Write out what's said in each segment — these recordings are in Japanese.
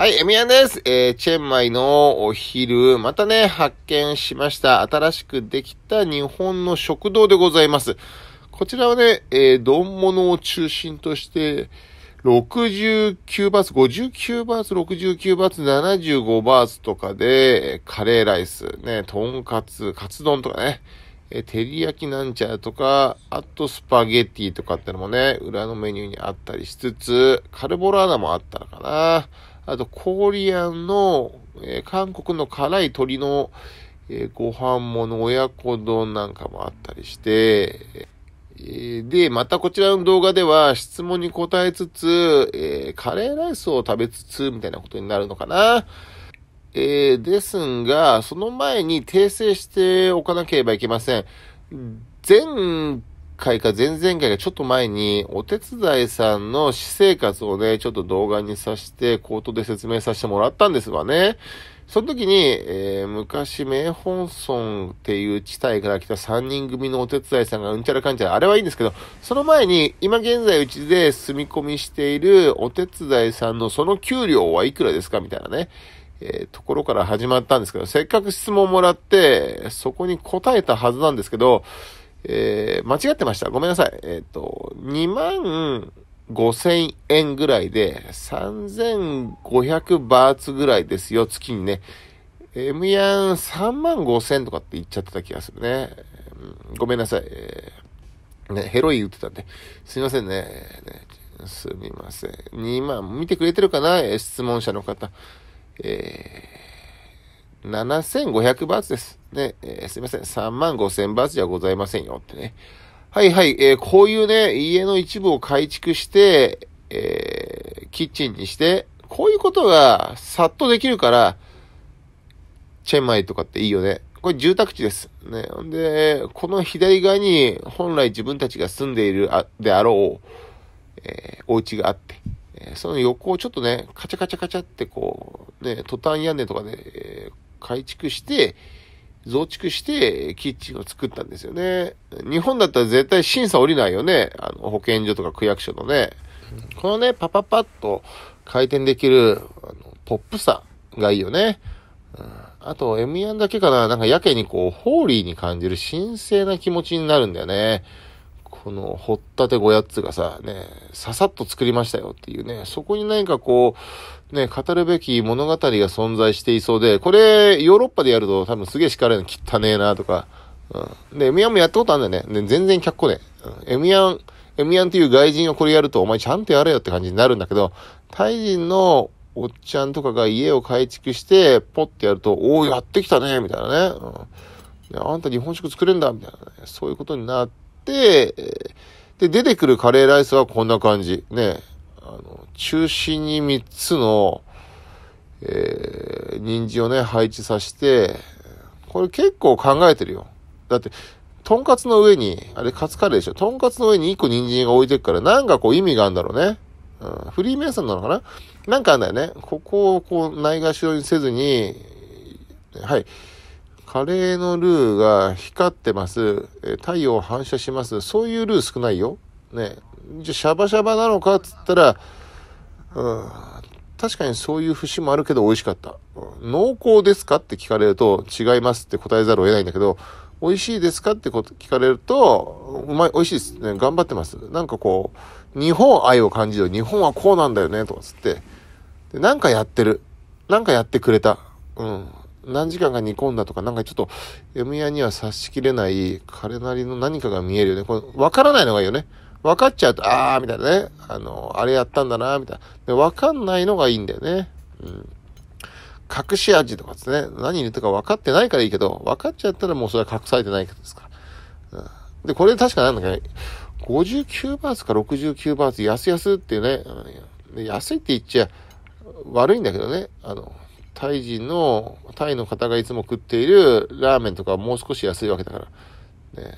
はい、エミヤンです。えー、チェンマイのお昼、またね、発見しました。新しくできた日本の食堂でございます。こちらはね、えー、丼物を中心として、69バーツ、59バーツ、69バーツ、75バーツとかで、カレーライス、ね、とんかつ、カツ丼とかね、えー、照り焼きなんちゃらとか、あとスパゲティとかってのもね、裏のメニューにあったりしつつ、カルボラーナもあったのかな。あと、コリアンの、えー、韓国の辛い鶏の、えー、ご飯もの親子丼なんかもあったりして、えで、またこちらの動画では質問に答えつつ、えカレーライスを食べつつ、みたいなことになるのかな。えー、ですが、その前に訂正しておかなければいけません。前回か前々回かちょっと前に、お手伝いさんの私生活をね、ちょっと動画にさして、口頭で説明させてもらったんですわね。その時に、えー、昔、名本村っていう地帯から来た3人組のお手伝いさんがうんちゃらかんちゃら、あれはいいんですけど、その前に、今現在うちで住み込みしているお手伝いさんのその給料はいくらですかみたいなね、えー、ところから始まったんですけど、せっかく質問もらって、そこに答えたはずなんですけど、えー、間違ってました。ごめんなさい。えっ、ー、と、2万5000円ぐらいで、3500バーツぐらいですよ、月にね。M ヤン3万5000とかって言っちゃってた気がするね。うん、ごめんなさい。えー、ね、ヘロイ言ってたんで。すいませんね。ねすみません。2万、見てくれてるかな、え質問者の方。えー7500バーツです。ね、えー、すいません。3万5000バーツじゃございませんよってね。はいはい、えー、こういうね、家の一部を改築して、えー、キッチンにして、こういうことがさっとできるから、チェンマイとかっていいよね。これ住宅地です。ね。んで、この左側に本来自分たちが住んでいるあであろう、えー、お家があって、えー、その横をちょっとね、カチャカチャカチャってこう、ね、トタン屋根とかで、えー改築して、増築してキッチンを作ったんですよね。日本だったら絶対審査降りないよね。あの保健所とか区役所のね。このね、パパパッと回転できるあのポップさがいいよね。うん、あと M1 だけかな。なんかやけにこう、ホーリーに感じる神聖な気持ちになるんだよね。この、掘ったてごやつがさ、ね、ささっと作りましたよっていうね、そこに何かこう、ね、語るべき物語が存在していそうで、これ、ヨーロッパでやると多分すげえ叱られるの汚ねえなとか、うん。で、エミヤンもやったことあるんだよね。ね全然脚光ね。うん、エミヤン、エミヤンっていう外人がこれやると、お前ちゃんとやれよって感じになるんだけど、タイ人のおっちゃんとかが家を改築して、ポッてやると、おお、やってきたねみたいなね。うんあんた日本食作れんだみたいなね。そういうことになって、、で、出てくるカレーライスはこんな感じ。ね。あの、中心に3つの、えー、人参をね、配置させて、これ結構考えてるよ。だって、とんかつの上に、あれカツカレーでしょ。とんかつの上に1個人参が置いてくから、なんかこう意味があるんだろうね。うん、フリーメイソンなのかななんかあんだよね。ここをこう、ないがしろにせずに、はい。カレーのルーが光ってます。太陽を反射します。そういうルー少ないよ。ね。じゃ、シャバシャバなのかっつったら、うん、確かにそういう節もあるけど美味しかった。濃厚ですかって聞かれると、違いますって答えざるを得ないんだけど、美味しいですかってこと聞かれると、うまい、美味しいですね。頑張ってます。なんかこう、日本愛を感じる。日本はこうなんだよね、とかつって。で、なんかやってる。なんかやってくれた。うん。何時間か煮込んだとか、なんかちょっと、読み屋には察しきれない、彼なりの何かが見えるよね。これ、わからないのがいいよね。分かっちゃうと、ああ、みたいなね。あの、あれやったんだな、みたいな。で、分かんないのがいいんだよね。うん。隠し味とかですね。何入れたか分かってないからいいけど、分かっちゃったらもうそれは隠されてないからですから。うん、で、これ確かなんだっけ、59バーツか69バーツ、安々っていうね。安いって言っちゃ悪いんだけどね。あの、タイ人の、タイの方がいつも食っているラーメンとかはもう少し安いわけだから。ね、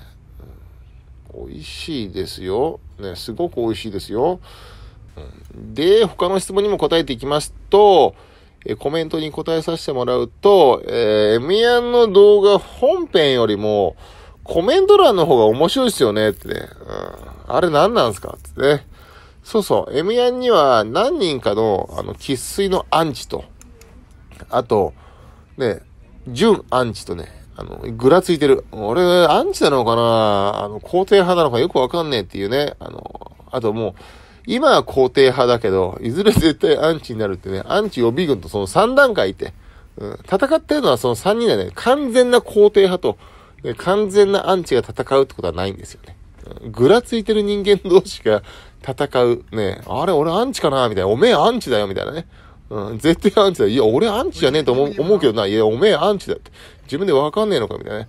うん、美味しいですよ。ね、すごく美味しいですよ。うん、で、他の質問にも答えていきますと、えコメントに答えさせてもらうと、えー、m ンの動画本編よりも、コメント欄の方が面白いですよねってね。うん、あれ何なんですかってね。そうそう。m ンには何人かの、あの、喫水のアンチと、あと、ね、純アンチとね、あの、ぐらついてる。俺、アンチなのかなあの、肯定派なのかよくわかんねえっていうね。あの、あともう、今は肯定派だけど、いずれ絶対アンチになるってね、アンチ予備軍とその3段階いて、うん、戦ってるのはその3人だね。完全な肯定派と、ね、完全なアンチが戦うってことはないんですよね。うん、ぐらついてる人間同士が戦う。ね、あれ俺アンチかなみたいな。おめえアンチだよみたいなね。うん、絶対アンチだ。いや、俺アンチじゃねえと思う思うけどな。いや、おめえアンチだって。自分でわかんねえのか、みたいなね。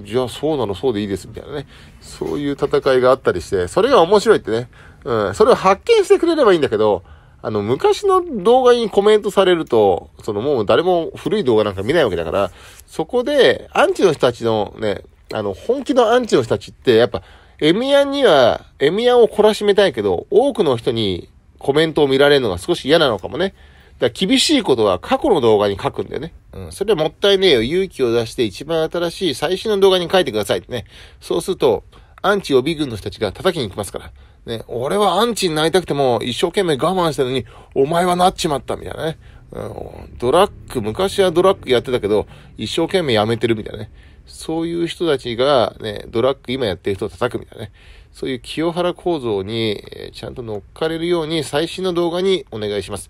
うん、じゃあそうなの、そうでいいです、みたいなね。そういう戦いがあったりして、それが面白いってね。うん、それを発見してくれればいいんだけど、あの、昔の動画にコメントされると、そのもう誰も古い動画なんか見ないわけだから、そこで、アンチの人たちのね、あの、本気のアンチの人たちって、やっぱ、エミヤンには、エミヤンを懲らしめたいけど、多くの人にコメントを見られるのが少し嫌なのかもね。だ厳しいことは過去の動画に書くんだよね。うん。それはもったいねえよ。勇気を出して一番新しい最新の動画に書いてくださいってね。そうすると、アンチ予備軍の人たちが叩きに行きますから。ね。俺はアンチになりたくても一生懸命我慢したのに、お前はなっちまったみたいなね。うん。ドラッグ、昔はドラッグやってたけど、一生懸命やめてるみたいなね。そういう人たちがね、ドラッグ今やってる人を叩くみたいなね。そういう清原構造に、えちゃんと乗っかれるように最新の動画にお願いします。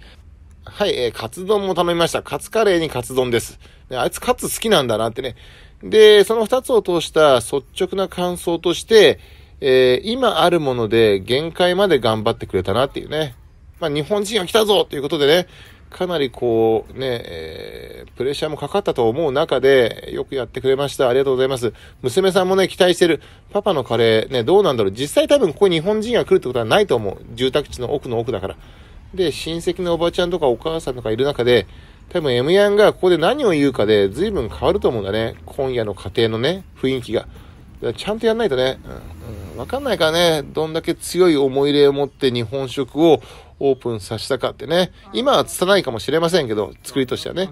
はい、えー、カツ丼も頼みました。カツカレーにカツ丼です。であいつカツ好きなんだなってね。で、その二つを通した率直な感想として、えー、今あるもので限界まで頑張ってくれたなっていうね。まあ、日本人が来たぞということでね、かなりこうね、えー、プレッシャーもかかったと思う中で、よくやってくれました。ありがとうございます。娘さんもね、期待してる。パパのカレーね、どうなんだろう。実際多分ここ日本人が来るってことはないと思う。住宅地の奥の奥だから。で、親戚のおばちゃんとかお母さんとかいる中で、多分 M ヤンがここで何を言うかで随分変わると思うんだね。今夜の家庭のね、雰囲気が。ちゃんとやんないとね。うんわかんないからね、どんだけ強い思い入れを持って日本食をオープンさせたかってね、今は拙いかもしれませんけど、作りとしてはね。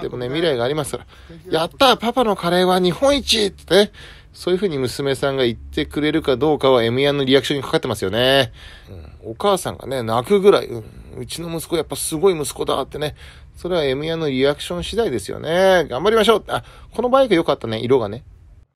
でもね、未来がありますから、やったパパのカレーは日本一ってね、そういうふうに娘さんが言ってくれるかどうかは M ヤンのリアクションにかかってますよね。うん、お母さんがね、泣くぐらい、うちの息子やっぱすごい息子だってね、それは M ヤンのリアクション次第ですよね。頑張りましょうあ、このバイク良かったね、色がね。